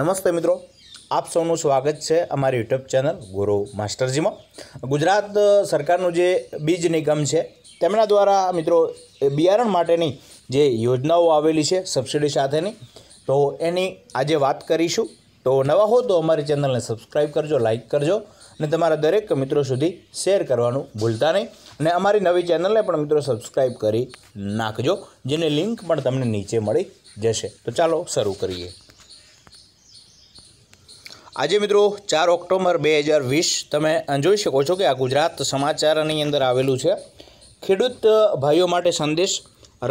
નમસ્તે મિત્રો આપ સૌનું સ્વાગત છે અમારી યુટ્યુબ ચેનલ ગુરુ માસ્ટરજીમાં ગુજરાત સરકારનું જે બીજ નિગમ છે તેમના દ્વારા મિત્રો બિયારણ માટેની જે યોજનાઓ આવેલી છે સબસિડી સાથેની તો એની આજે વાત કરીશું તો નવા હો તો અમારી ચેનલને સબસ્ક્રાઈબ કરજો લાઇક કરજો અને તમારા દરેક મિત્રો સુધી શેર કરવાનું ભૂલતા નહીં અને અમારી નવી ચેનલને પણ મિત્રો સબસ્ક્રાઈબ કરી નાખજો જેની લિંક પણ તમને નીચે મળી જશે તો ચાલો શરૂ કરીએ આજે મિત્રો ચાર ઓક્ટોબર બે હજાર વીસ તમે જોઈ શકો છો કે આ ગુજરાત સમાચારની અંદર આવેલું છે ખેડૂત ભાઈઓ માટે સંદેશ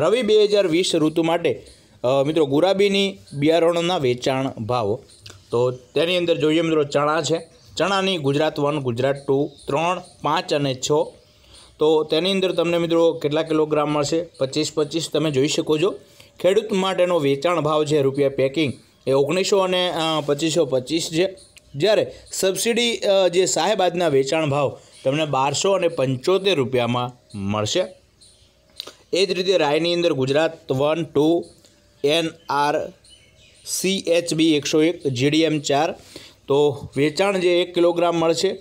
રવિ બે હજાર વીસ ઋતુ માટે મિત્રો ગુરાબીની બિયારણોના વેચાણ ભાવ તો તેની અંદર જોઈએ મિત્રો ચણા છે ચણાની ગુજરાત વન ગુજરાત ટુ ત્રણ પાંચ અને છ તો તેની અંદર તમને મિત્રો કેટલા કિલોગ્રામ મળશે પચીસ પચીસ તમે જોઈ શકો છો ખેડૂત માટેનો વેચાણ ભાવ છે રૂપિયા પેકિંગ એ ઓગણીસો અને પચીસો પચીસ છે જ્યારે સબસિડી જે સાહેબ વેચાણ ભાવ તમને બારસો અને પંચોતેર રૂપિયામાં મળશે એ જ રીતે રાયની અંદર Gujarat one two N R C H B એકસો એક જીડીએમ ચાર તો વેચાણ જે એક કિલોગ્રામ મળશે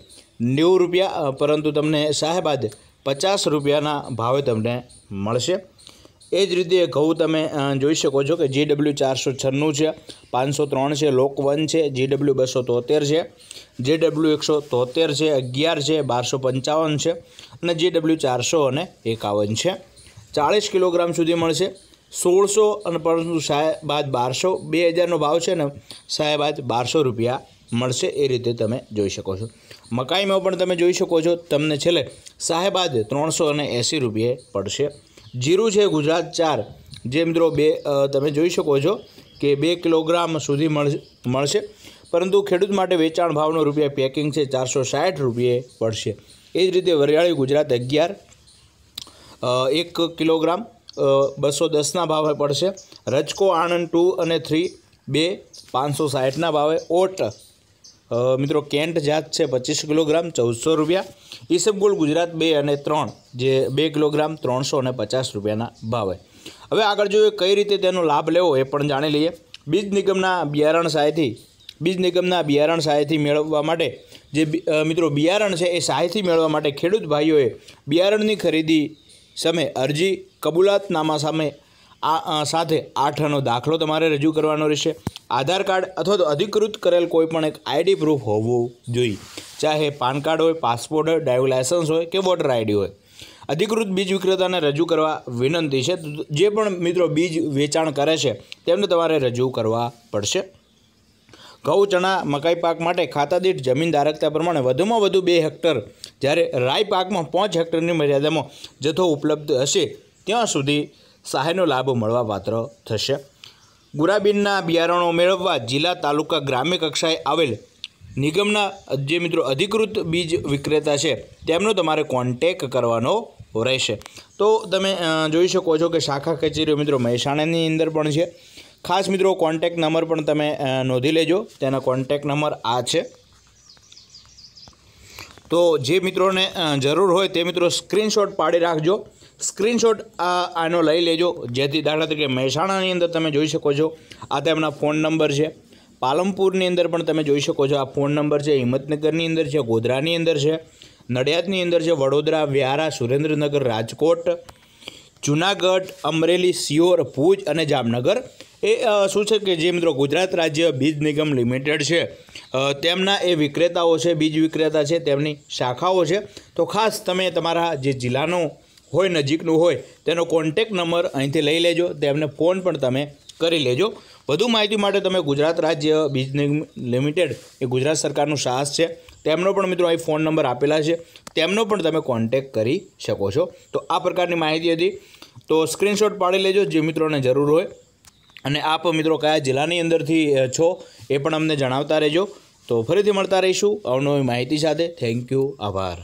નેવું રૂપિયા પરંતુ તમને સાહેબાદ પચાસ રૂપિયાના ભાવે તમને મળશે એ જ રીતે ઘઉં તમે જોઈ શકો છો કે ડબલ્યુ ચારસો છન્નું છે પાંચસો ત્રણ છે લોક વન છે ડબલ્યુ બસો તોતેર છે જેડબલ્યુ એકસો તોતેર છે અગિયાર છે બારસો પંચાવન છે અને જેડબલ્યુ ચારસો અને એકાવન છે ચાળીસ કિલોગ્રામ સુધી મળશે સોળસો અને પરંતુ સાહેબાદ બારસો બે હજારનો ભાવ છે ને સાહેબ બાદ બારસો રૂપિયા મળશે એ રીતે તમે જોઈ શકો છો મકાઈમાં પણ તમે જોઈ શકો છો તમને છેલ્લે સાહેબાદ ત્રણસો અને એંસી રૂપિયે પડશે જીરું છે ગુજરાત ચાર જે મિત્રો બે તમે જોઈ શકો છો કે બે કિલોગ્રામ સુધી મળશે પરંતુ ખેડૂત માટે વેચાણ ભાવનો રૂપિયા પેકિંગ છે ચારસો સાઠ રૂપિયે પડશે એ જ રીતે વરિયાળી ગુજરાત અગિયાર એક કિલોગ્રામ બસો દસના ભાવે પડશે રજકો આણંદ ટુ અને થ્રી બે પાંચસો સાઠના ભાવે ઓટ મિત્રો કેન્ટ જાત છે પચીસ કિલોગ્રામ ચૌદસો રૂપિયા ઈસબગુલ ગુજરાત બે અને ત્રણ જે બે કિલોગ્રામ ત્રણસો અને પચાસ રૂપિયાના ભાવે હવે આગળ જોઈએ કઈ રીતે તેનો લાભ લેવો એ પણ જાણી લઈએ બીજ નિગમના બિયારણ સહાયથી બીજ નિગમના બિયારણ સહાયથી મેળવવા માટે જે મિત્રો બિયારણ છે એ સહાયથી મેળવવા માટે ખેડૂત ભાઈઓએ બિયારણની ખરીદી સામે અરજી કબૂલાતનામા સામે આ સાથે આઠનો દાખલો તમારે રજૂ કરવાનો રહેશે આધાર કાર્ડ અથવા તો અધિકૃત કરેલ કોઈપણ એક આઈડી પ્રૂફ હોવું જોઈએ ચાહે પાન કાર્ડ હોય પાસપોર્ટ હોય ડ્રાઇવિંગ લાયસન્સ હોય કે વોટર આઈડી હોય અધિકૃત બીજ વિક્રેતાને રજૂ કરવા વિનંતી છે જે પણ મિત્રો બીજ વેચાણ કરે છે તેમને તમારે રજૂ કરવા પડશે ઘઉં ચણા મકાઈ પાક માટે ખાતાદીઠ જમીન ધારકતા પ્રમાણે વધુમાં વધુ બે હેક્ટર જ્યારે રાઈ પાકમાં પાંચ હેક્ટરની મર્યાદામાં જથ્થો ઉપલબ્ધ હશે ત્યાં સુધી સહાયનો લાભ મળવાપાત્ર થશે ગુરાબીનના બિયારણો મેળવવા જિલ્લા તાલુકા ગ્રામ્ય કક્ષાએ આવેલ નિગમના જે મિત્રો અધિકૃત બીજ વિક્રેતા છે તેમનો તમારે કોન્ટેક કરવાનો રહેશે તો તમે જોઈ શકો છો કે શાખા કચેરીઓ મિત્રો મહેસાણાની અંદર પણ છે ખાસ મિત્રો કોન્ટેક નંબર પણ તમે નોંધી લેજો તેના કોન્ટેક નંબર આ છે તો જે મિત્રોને જરૂર હોય તે મિત્રો સ્ક્રીનશોટ પાડી રાખજો સ્ક્રીનશોટ આનો લઈ લેજો જેથી દાખલા તરીકે મહેસાણાની અંદર તમે જોઈ શકો છો આ તેમના ફોન નંબર છે પાલમપુરની અંદર પણ તમે જોઈ શકો છો આ ફોન નંબર છે હિંમતનગરની અંદર છે ગોધરાની અંદર છે નડિયાદની અંદર છે વડોદરા વ્યારા સુરેન્દ્રનગર રાજકોટ જુનાગઢ અમરેલી સિયોર ભુજ અને જામનગર એ શું છે કે જે મિત્રો ગુજરાત રાજ્ય બીજ નિગમ લિમિટેડ છે તેમના એ વિક્રેતાઓ છે બીજ વિક્રેતા છે તેમની શાખાઓ છે તો ખાસ તમે તમારા જે જિલ્લાનો હોય નજીકનું હોય તેનો કોન્ટેક નંબર અહીંથી લઈ લેજો તેમને ફોન પણ તમે કરી લેજો વધુ માહિતી માટે તમે ગુજરાત રાજ્ય બીજ લિમિટેડ એ ગુજરાત સરકારનું સાહસ છે તેમનો પણ મિત્રો અહીં ફોન નંબર આપેલા છે તેમનો પણ તમે કોન્ટેક કરી શકો છો તો આ પ્રકારની માહિતી હતી તો સ્ક્રીનશોટ પાડી લેજો જે મિત્રોને જરૂર હોય અને આપ મિત્રો કયા જિલ્લાની અંદરથી છો એ પણ અમને જણાવતા રહેજો તો ફરીથી મળતા રહીશું અવનવી માહિતી સાથે થેન્ક યુ આભાર